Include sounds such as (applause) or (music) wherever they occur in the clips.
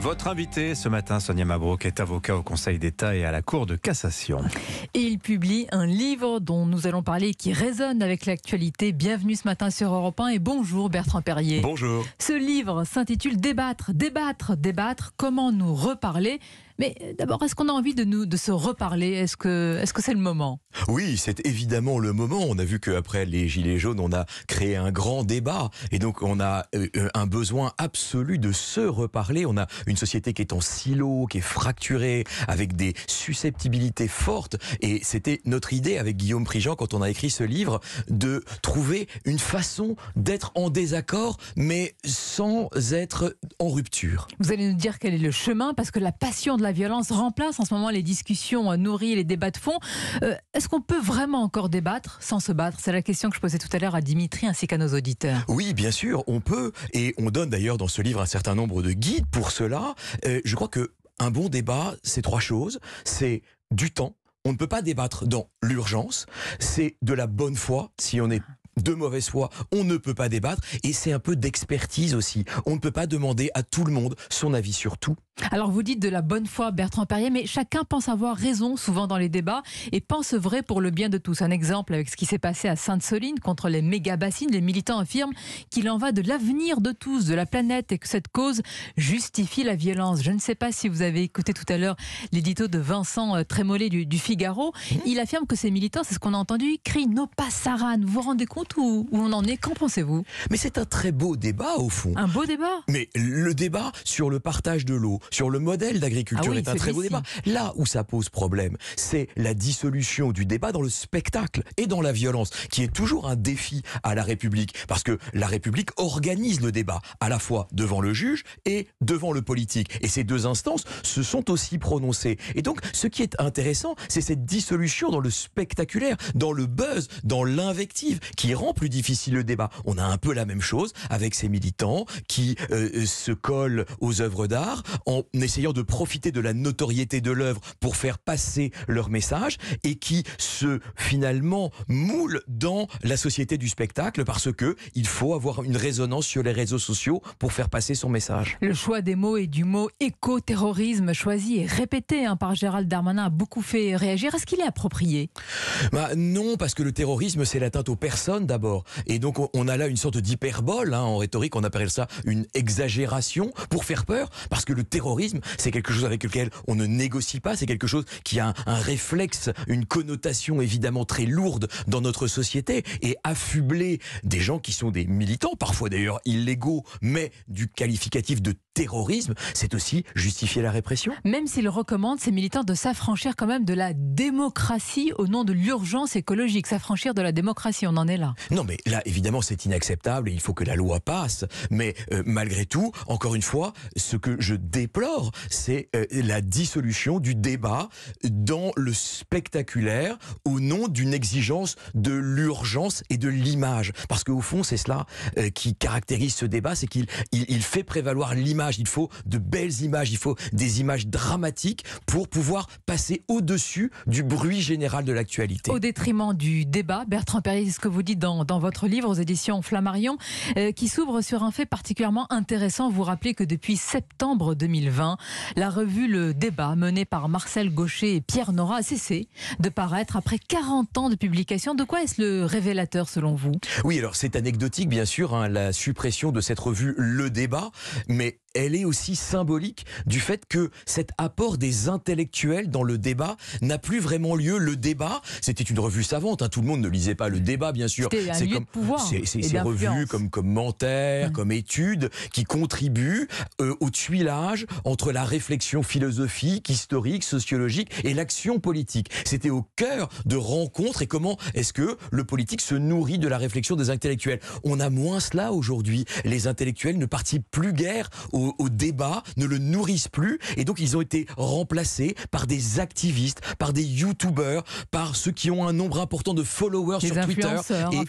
Votre invité ce matin, Sonia Mabrouk, est avocat au Conseil d'État et à la Cour de cassation. Et il publie un livre dont nous allons parler qui résonne avec l'actualité. Bienvenue ce matin sur Europe 1 et bonjour Bertrand Perrier. Bonjour. Ce livre s'intitule Débattre, débattre, débattre, comment nous reparler mais euh, d'abord, est-ce qu'on a envie de, nous, de se reparler Est-ce que c'est -ce que le moment Oui, c'est évidemment le moment. On a vu qu'après les Gilets jaunes, on a créé un grand débat. Et donc, on a euh, euh, un besoin absolu de se reparler. On a une société qui est en silo, qui est fracturée, avec des susceptibilités fortes. Et c'était notre idée avec Guillaume Prigent, quand on a écrit ce livre, de trouver une façon d'être en désaccord, mais sans être en rupture. Vous allez nous dire quel est le chemin, parce que la passion de la la violence remplace en ce moment les discussions, euh, nourries, les débats de fond. Euh, est-ce qu'on peut vraiment encore débattre sans se battre C'est la question que je posais tout à l'heure à Dimitri ainsi qu'à nos auditeurs. Oui, bien sûr, on peut. Et on donne d'ailleurs dans ce livre un certain nombre de guides pour cela. Euh, je crois que un bon débat, c'est trois choses. C'est du temps. On ne peut pas débattre dans l'urgence. C'est de la bonne foi. Si on est de mauvaise foi, on ne peut pas débattre. Et c'est un peu d'expertise aussi. On ne peut pas demander à tout le monde son avis sur tout alors vous dites de la bonne foi, Bertrand Perrier, mais chacun pense avoir raison souvent dans les débats et pense vrai pour le bien de tous. Un exemple avec ce qui s'est passé à Sainte-Soline contre les méga-bassines, les militants affirment qu'il en va de l'avenir de tous, de la planète et que cette cause justifie la violence. Je ne sais pas si vous avez écouté tout à l'heure l'édito de Vincent euh, Trémollet du, Figaro. Il affirme que ces militants, c'est ce qu'on a entendu, crient No pas Saran. Vous vous rendez compte où, où on en est Qu'en pensez-vous Mais c'est un très beau débat au fond. Un beau débat Mais le débat sur le partage de l'eau, sur le modèle d'agriculture ah est un très beau débat. Là où ça pose problème, c'est la dissolution du débat dans le spectacle et dans la violence, qui est toujours un défi à la République, parce que la République organise le débat, à la fois devant le juge et devant le politique. Et ces deux instances se sont aussi prononcées. Et donc, ce qui est intéressant, c'est cette dissolution dans le spectaculaire, dans le buzz, dans l'invective, qui rend plus difficile le débat. On a un peu la même chose avec ces militants qui euh, euh, se collent aux œuvres d'art en essayant de profiter de la notoriété de l'œuvre pour faire passer leur message et qui se finalement moule dans la société du spectacle parce que il faut avoir une résonance sur les réseaux sociaux pour faire passer son message. Le choix des mots et du mot éco-terrorisme choisi et répété hein, par Gérald Darmanin a beaucoup fait réagir. Est-ce qu'il est approprié bah Non, parce que le terrorisme, c'est l'atteinte aux personnes d'abord. Et donc on a là une sorte d'hyperbole, hein, en rhétorique on appelle ça une exagération, pour faire peur, parce que le terrorisme terrorisme, c'est quelque chose avec lequel on ne négocie pas, c'est quelque chose qui a un, réflexe, une connotation évidemment très lourde dans notre société et affubler des gens qui sont des militants, parfois d'ailleurs illégaux, mais du qualificatif de terrorisme, c'est aussi justifier la répression. Même s'il recommande ces militants de s'affranchir quand même de la démocratie au nom de l'urgence écologique, s'affranchir de la démocratie, on en est là. Non mais là évidemment c'est inacceptable et il faut que la loi passe, mais euh, malgré tout, encore une fois, ce que je déplore, c'est euh, la dissolution du débat dans le spectaculaire au nom d'une exigence de l'urgence et de l'image parce qu'au fond c'est cela euh, qui caractérise ce débat, c'est qu'il il, fait prévaloir l'image il faut de belles images, il faut des images dramatiques pour pouvoir passer au-dessus du bruit général de l'actualité. Au détriment du débat, Bertrand Perrier, c'est ce que vous dites dans, votre livre aux éditions Flammarion, euh, qui s'ouvre sur un fait particulièrement intéressant. Vous rappelez que depuis septembre 2020, la revue Le Débat, menée par Marcel Gaucher et Pierre Nora, a cessé de paraître après 40 ans de publication. De quoi est-ce le révélateur selon vous Oui, alors c'est anecdotique bien sûr, hein, la suppression de cette revue Le Débat, mais elle est aussi symbolique du fait que cet apport des intellectuels dans le débat n'a plus vraiment lieu. Le débat, c'était une revue savante, hein. tout le monde ne lisait pas le débat, bien sûr. C'est comme ces revues comme commentaires, comme mmh. études, qui contribuent euh, au tuilage entre la réflexion philosophique, historique, sociologique et l'action politique. C'était au cœur de rencontres et comment est-ce que le politique se nourrit de la réflexion des intellectuels. On a moins cela aujourd'hui. Les intellectuels ne participent plus guère au au, débat, ne le nourrissent plus. Et donc, ils ont été remplacés par des activistes, par des youtubeurs, par ceux qui ont un nombre important de followers sur Twitter.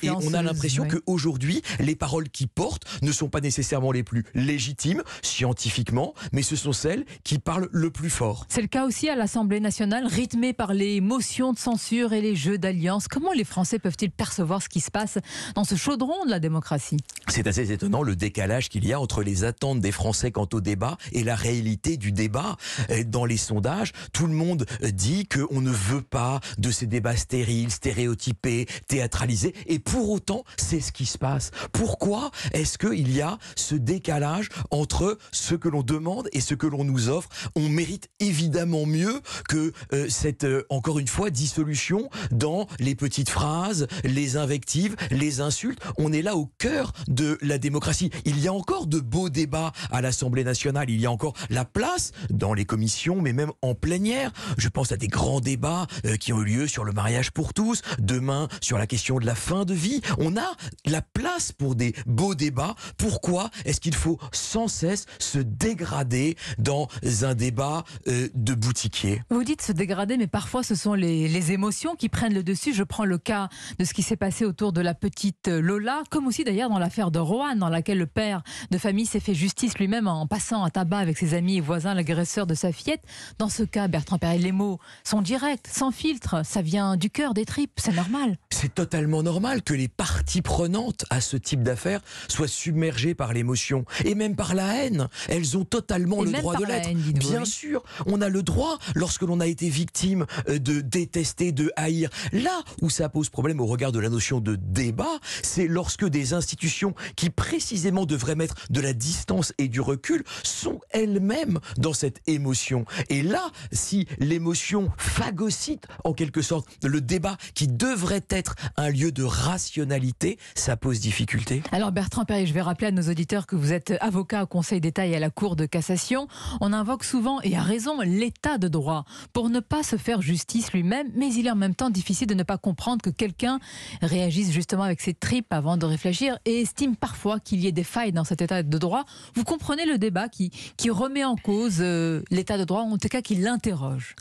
Et, on a l'impression que qu'aujourd'hui, les paroles qui portent ne sont pas nécessairement les plus légitimes, scientifiquement, mais ce sont celles qui parlent le plus fort. C'est le cas aussi à l'Assemblée nationale, rythmée par les motions de censure et les jeux d'alliance. Comment les Français peuvent-ils percevoir ce qui se passe dans ce chaudron de la démocratie C'est assez étonnant le décalage qu'il y a entre les attentes des Français quant au débat et la réalité du débat. Euh, dans les sondages, tout le monde euh, dit qu'on ne veut pas de ces débats stériles, stéréotypés, théâtralisés. Et pour autant, c'est ce qui se passe. Pourquoi est-ce qu'il y a ce décalage entre ce que l'on demande et ce que l'on nous offre On mérite évidemment mieux que euh, cette, encore une fois, dissolution dans les petites phrases, les invectives, les insultes. On est là au cœur de la démocratie. Il y a encore de beaux débats à la Assemblée nationale, il y a encore la place dans les commissions, mais même en plénière. Je pense à des grands débats euh, qui ont eu lieu sur le mariage pour tous, demain sur la question de la fin de vie. On a la place pour des beaux débats. Pourquoi est-ce qu'il faut sans cesse se dégrader dans un débat euh, de boutiquier Vous dites se dégrader, mais parfois ce sont les, émotions qui prennent le dessus. Je prends le cas de ce qui s'est passé autour de la petite euh, Lola, comme aussi d'ailleurs dans l'affaire de Roanne, dans laquelle le père de famille s'est fait justice lui-même en passant à tabac avec ses amis et voisins l'agresseur de sa fillette. Dans ce cas, Bertrand Perret, les mots sont directs, sans filtre, ça vient du cœur, des tripes, c'est normal. C'est totalement normal que les parties prenantes à ce type d'affaires soient submergées par l'émotion et même par la haine. Elles ont totalement le droit de l'être. Bien sûr, on a le droit, lorsque l'on a été victime, euh, de détester, de haïr. Là où ça pose problème au regard de la notion de débat, c'est lorsque des institutions qui précisément devraient mettre de la distance et du recul sont elles-mêmes dans cette émotion. Et là, si l'émotion phagocyte en quelque sorte le débat qui devrait être un lieu de rationalité, ça pose difficulté. Alors Bertrand Perry, je vais rappeler à nos auditeurs que vous êtes avocat au Conseil d'État et à la Cour de cassation. On invoque souvent, et à raison, l'état de droit pour ne pas se faire justice lui-même, mais il est en même temps difficile de ne pas comprendre que quelqu'un réagisse justement avec ses tripes avant de réfléchir et estime parfois qu'il y ait des failles dans cet état de droit. Vous comprenez le débat qui, remet en cause euh, l'état de droit, en tout cas qui l'interroge.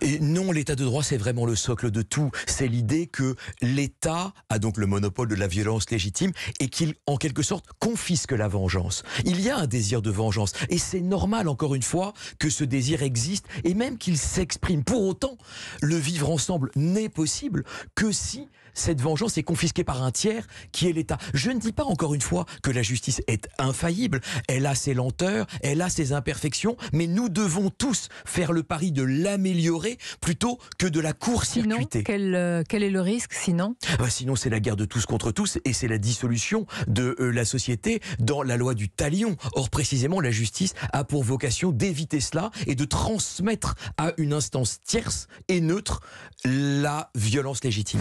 Et non, l'état de droit, c'est vraiment le socle de tout. C'est l'idée que l'État a donc le monopole de la violence légitime et qu'il, en quelque sorte, confisque la vengeance. Il y a un désir de vengeance. Et c'est normal, encore une fois, que ce désir existe et même qu'il s'exprime. Pour autant, le vivre ensemble n'est possible que si cette vengeance est confisquée par un tiers qui est l'État. Je ne dis pas encore une fois que la justice est infaillible, elle a ses lenteurs, elle a ses imperfections, mais nous devons tous faire le pari de l'améliorer plutôt que de la court-circuiter. Quel, euh, quel, est le risque sinon bah, Sinon, c'est la guerre de tous contre tous et c'est la dissolution de euh, la société dans la loi du talion. Or, précisément, la justice a pour vocation d'éviter cela et de transmettre à une instance tierce et neutre la violence légitime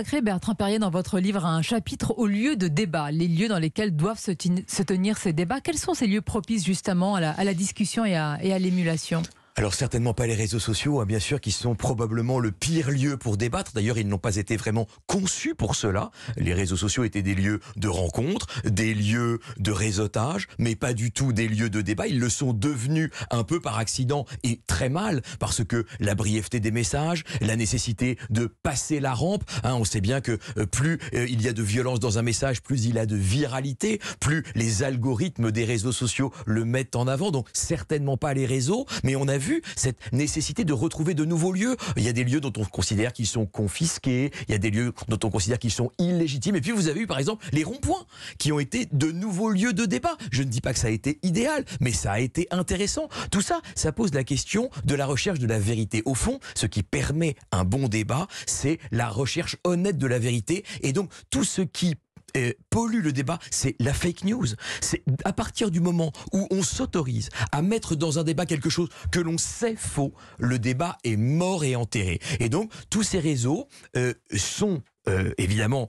consacré, Bertrand Perrier, dans votre livre, un chapitre aux lieux de débat, les lieux dans lesquels doivent se, tenir ces débats. Quels sont ces lieux propices justement à la, discussion et à l'émulation alors certainement pas les réseaux sociaux, hein, bien sûr, qui sont probablement le pire lieu pour débattre. D'ailleurs, ils n'ont pas été vraiment conçus pour cela. Les réseaux sociaux étaient des lieux de rencontre, des lieux de réseautage, mais pas du tout des lieux de débat. Ils le sont devenus un peu par accident et très mal, parce que la brièveté des messages, la nécessité de passer la rampe, hein, on sait bien que euh, plus euh, il y a de violence dans un message, plus il a de viralité, plus les algorithmes des réseaux sociaux le mettent en avant. Donc certainement pas les réseaux, mais on a vu cette nécessité de retrouver de nouveaux lieux. Il y a des lieux dont on considère qu'ils sont confisqués, il y a des lieux dont on considère qu'ils sont illégitimes. Et puis vous avez eu par exemple les ronds-points qui ont été de nouveaux lieux de débat. Je ne dis pas que ça a été idéal, mais ça a été intéressant. Tout ça, ça pose la question de la recherche de la vérité. Au fond, ce qui permet un bon débat, c'est la recherche honnête de la vérité. Et donc tout ce qui euh, pollue le débat, c'est la fake news. C'est à partir du moment où on s'autorise à mettre dans un débat quelque chose que l'on sait faux, le débat est mort et enterré. Et donc, tous ces réseaux euh, sont euh, évidemment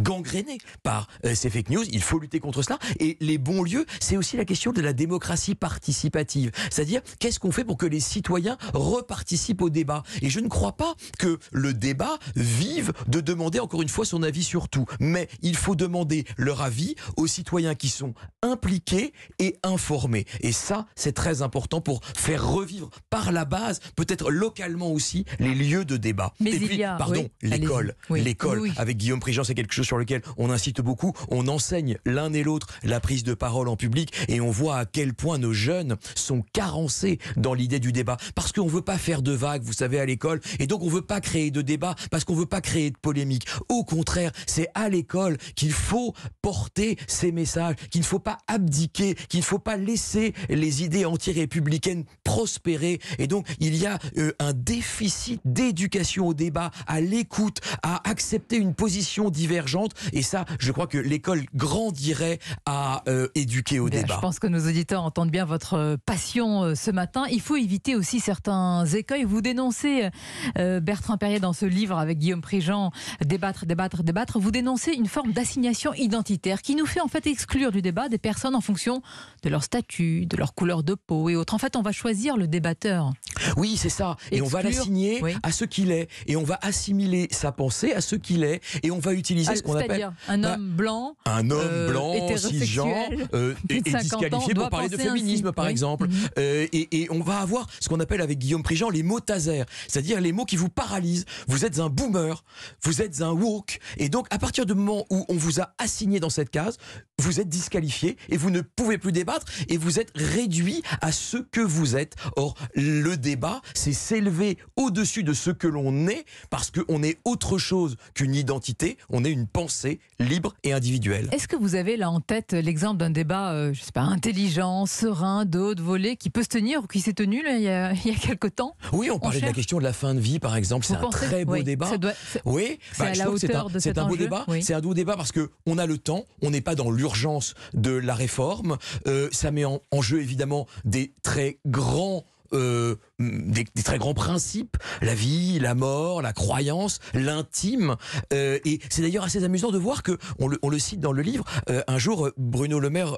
gangrénée par euh, ces fake news. Il faut lutter contre cela. Et les bons lieux, c'est aussi la question de la démocratie participative. C'est-à-dire, qu'est-ce qu'on fait pour que les citoyens reparticipent au débat Et je ne crois pas que le débat vive de demander encore une fois son avis sur tout. Mais il faut demander leur avis aux citoyens qui sont impliqués et informés. Et ça, c'est très important pour faire revivre par la base, peut-être localement aussi, les lieux de débat. Mais et puis, a, pardon, l'école. l'école, avec Guillaume Prigent, c'est quelque chose sur lequel on incite beaucoup, on enseigne l'un et l'autre la prise de parole en public et on voit à quel point nos jeunes sont carencés dans l'idée du débat. Parce qu'on ne veut pas faire de vagues, vous savez, à l'école, et donc on ne veut pas créer de débat, parce qu'on ne veut pas créer de polémique. Au contraire, c'est à l'école qu'il faut porter ces messages, qu'il ne faut pas abdiquer, qu'il ne faut pas laisser les idées anti-républicaines prospérer. Et donc, il y a euh, un déficit d'éducation au débat, à l'écoute, à accepter une position divergente et ça, je crois que l'école grandirait à euh, éduquer au débat. Je pense que nos auditeurs entendent bien votre euh, passion euh, ce matin. Il faut éviter aussi certains écueils. Vous dénoncez, Bertrand Perrier, dans ce livre avec Guillaume Prigent, Débattre, débattre, débattre, vous dénoncez une forme d'assignation identitaire qui nous fait en fait exclure du débat des personnes en fonction de leur statut, de leur couleur de peau et autres. En fait, on va choisir le débatteur. Oui, c'est ça. Et on va l'assigner à ce qu'il est. Et on va assimiler sa pensée à ce qu'il est. Et on va utiliser qu'on appelle un bah, homme blanc, un homme euh, blanc, cisgenre, euh, (laughs) et, disqualifié pour parler de féminisme, par exemple. Mhm. Euh, et, on va avoir ce qu'on appelle avec Guillaume Prigent les mots taser, c'est-à-dire les mots qui vous paralysent. Vous êtes un boomer, vous êtes un woke, et donc à partir du moment où on vous a assigné dans cette case, vous êtes disqualifié et vous ne pouvez plus débattre et vous êtes réduit à ce que vous êtes. Or, le débat, c'est s'élever au-dessus de ce que l'on est parce qu'on est autre chose qu'une identité, on est une pensée libre et individuelle. Est-ce que vous avez là en tête l'exemple d'un débat, je euh, je sais pas, intelligent, serein, de volets qui peut se tenir ou qui s'est tenu là, il, y a, (laughs) il, quelques temps Oui, on, parlait de la question de la fin de vie, par exemple. C'est un très beau débat. Ça doit, oui, c'est bah, un, de cet beau débat. C'est un beau débat parce que on a le temps, on n'est pas dans l'urgence de la réforme. Euh, ça met en jeu évidemment des très grands euh, des, très grands principes, la vie, la mort, la croyance, l'intime. Euh, et c'est d'ailleurs assez amusant de voir que, on le, cite dans le livre, euh, un jour Bruno Le Maire,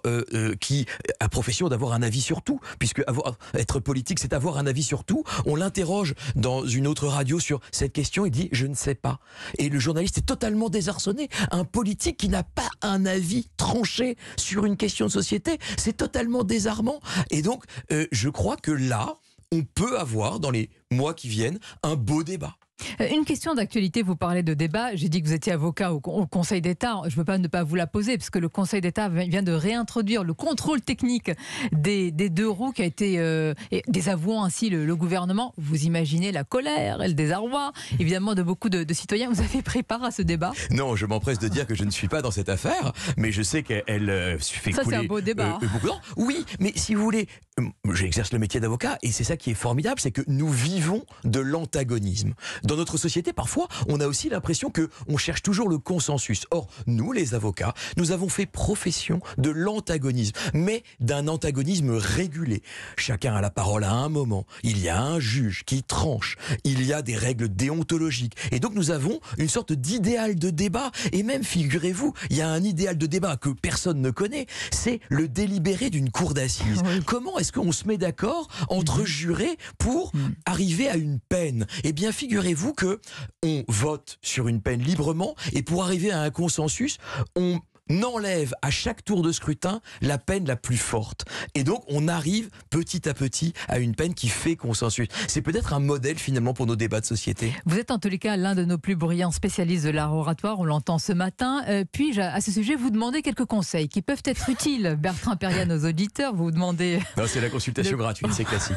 qui a profession d'avoir un avis sur tout, puisque avoir, être politique, c'est avoir un avis sur tout, on l'interroge dans une autre radio sur cette question, il dit ⁇ je ne sais pas ⁇ Et le journaliste est totalement désarçonné. Un politique qui n'a pas un avis tranché sur une question de société, c'est totalement désarmant. Et donc, je crois que là, on peut avoir dans les mois qui viennent un beau débat. Euh, une question d'actualité, vous parlez de débat. J'ai dit que vous étiez avocat au, Conseil d'État. Je ne veux pas ne pas vous la poser, parce que le Conseil d'État vient de réintroduire le contrôle technique des, des deux roues qui a été euh, désavouant ainsi le, gouvernement. Vous imaginez la colère et le désarroi, évidemment, de beaucoup de, citoyens. Vous avez préparé à ce débat Non, je m'empresse de dire que je ne suis pas dans cette affaire, mais je sais qu'elle euh, suffit. Ça, c'est un beau débat. Hein. Oui, mais si vous voulez, euh, j'exerce le métier d'avocat et c'est ça qui est formidable, c'est que nous vivons de l'antagonisme. Dans notre société, parfois, on a aussi l'impression que on cherche toujours le consensus. Or, nous, les avocats, nous avons fait profession de l'antagonisme, mais d'un antagonisme régulé. Chacun a la parole à un moment. Il y a un juge qui tranche. Il y a des règles déontologiques. Et donc, nous avons une sorte d'idéal de débat. Et même, figurez-vous, il y a un idéal de débat que personne ne connaît. C'est le délibéré d'une cour d'assises. Comment est est-ce qu'on se met d'accord entre mhm. jurés pour mhm. arriver à une peine Eh bien, figurez-vous que on vote sur une peine librement et pour arriver à un consensus, on, n'enlève à chaque tour de scrutin la peine la plus forte. Et donc, on arrive petit à petit à une peine qui fait consensus. C'est peut-être un modèle finalement pour nos débats de société. Vous êtes en tous les cas l'un de nos plus brillants spécialistes de l'art oratoire, on l'entend ce matin. Euh, puis-je à ce sujet vous demander quelques conseils qui peuvent être utiles, (laughs) Bertrand Perrier, nos auditeurs Vous demandez. (laughs) Non, c'est la consultation gratuite, c'est classique.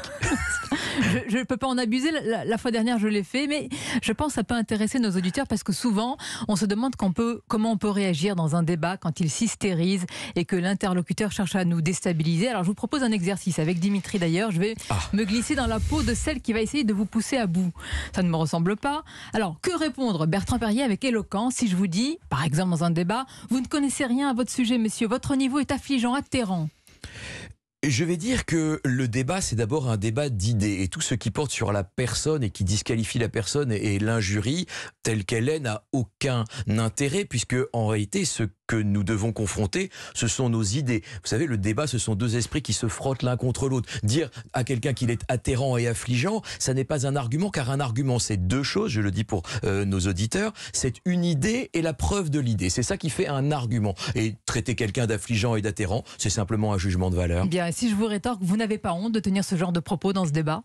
(laughs) je ne peux pas en abuser. La, fois dernière, je l'ai fait, mais je pense que ça peut intéresser nos auditeurs parce que souvent, on se demande peut, comment on peut réagir dans un débat quand il s'hystérise et que l'interlocuteur cherche à nous déstabiliser. Alors je vous propose un exercice avec Dimitri d'ailleurs. Je vais ah. me glisser dans la peau de celle qui va essayer de vous pousser à bout. Ça ne me ressemble pas. Alors que répondre Bertrand Perrier avec éloquence si je vous dis, par exemple dans un débat, vous ne connaissez rien à votre sujet, monsieur, votre niveau est affligeant, atterrant. Je vais dire que le débat, c'est d'abord un débat d'idées. Et tout ce qui porte sur la personne et qui disqualifie la personne et l'injurie telle qu'elle est n'a aucun intérêt, puisque en réalité, ce que nous devons confronter, ce sont nos idées. Vous savez, le débat, ce sont deux esprits qui se frottent l'un contre l'autre. Dire à quelqu'un qu'il est atterrant et affligeant, ça n'est pas un argument, car un argument, c'est deux choses, je le dis pour euh, nos auditeurs, c'est une idée et la preuve de l'idée. C'est ça qui fait un argument. Et traiter quelqu'un d'affligeant et d'atterrant, c'est simplement un jugement de valeur. Eh bien, si je vous rétorque, vous n'avez pas honte de tenir ce genre de propos dans ce débat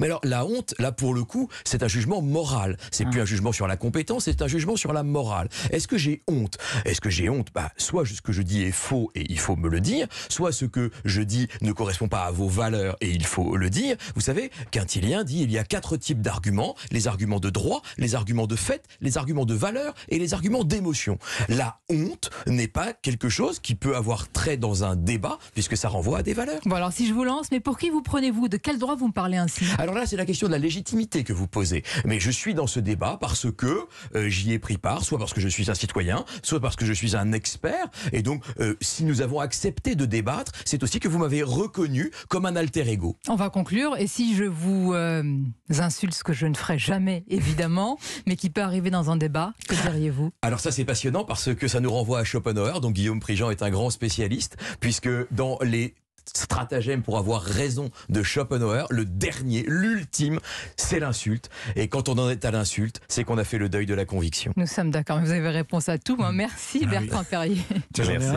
mais alors, la honte, là, pour le coup, c'est un jugement moral. C'est plus ah. un jugement sur la compétence, c'est un jugement sur la morale. Est-ce que j'ai honte Est-ce que j'ai honte bah, Soit ce que je dis est faux et il faut me le dire, soit ce que je dis ne correspond pas à vos valeurs et il faut le dire. Vous savez, Quintilien dit il y a quatre types d'arguments les arguments de droit, les arguments de fait, les arguments de valeur et les arguments d'émotion. La honte n'est pas quelque chose qui peut avoir trait dans un débat, puisque ça renvoie à des valeurs. Bon, alors si je vous lance, mais pour qui vous prenez-vous De quel droit vous me parlez ainsi alors là, c'est la question de la légitimité que vous posez. Mais je suis dans ce débat parce que euh, j'y ai pris part, soit parce que je suis un citoyen, soit parce que je suis un expert. Et donc, euh, si nous avons accepté de débattre, c'est aussi que vous m'avez reconnu comme un alter ego. On va conclure. Et si je vous euh, insulte, ce que je ne ferai jamais, évidemment, (laughs) mais qui peut arriver dans un débat, que diriez-vous Alors ça, c'est passionnant parce que ça nous renvoie à Schopenhauer. Donc Guillaume Prigent est un grand spécialiste, puisque dans les stratagème pour avoir raison de Schopenhauer, le dernier, l'ultime, c'est l'insulte. Et quand on en est à l'insulte, c'est qu'on a fait le deuil de la conviction. Nous sommes d'accord, vous avez réponse à tout. Hein. Mm. merci ah Bertrand Perrier. Merci.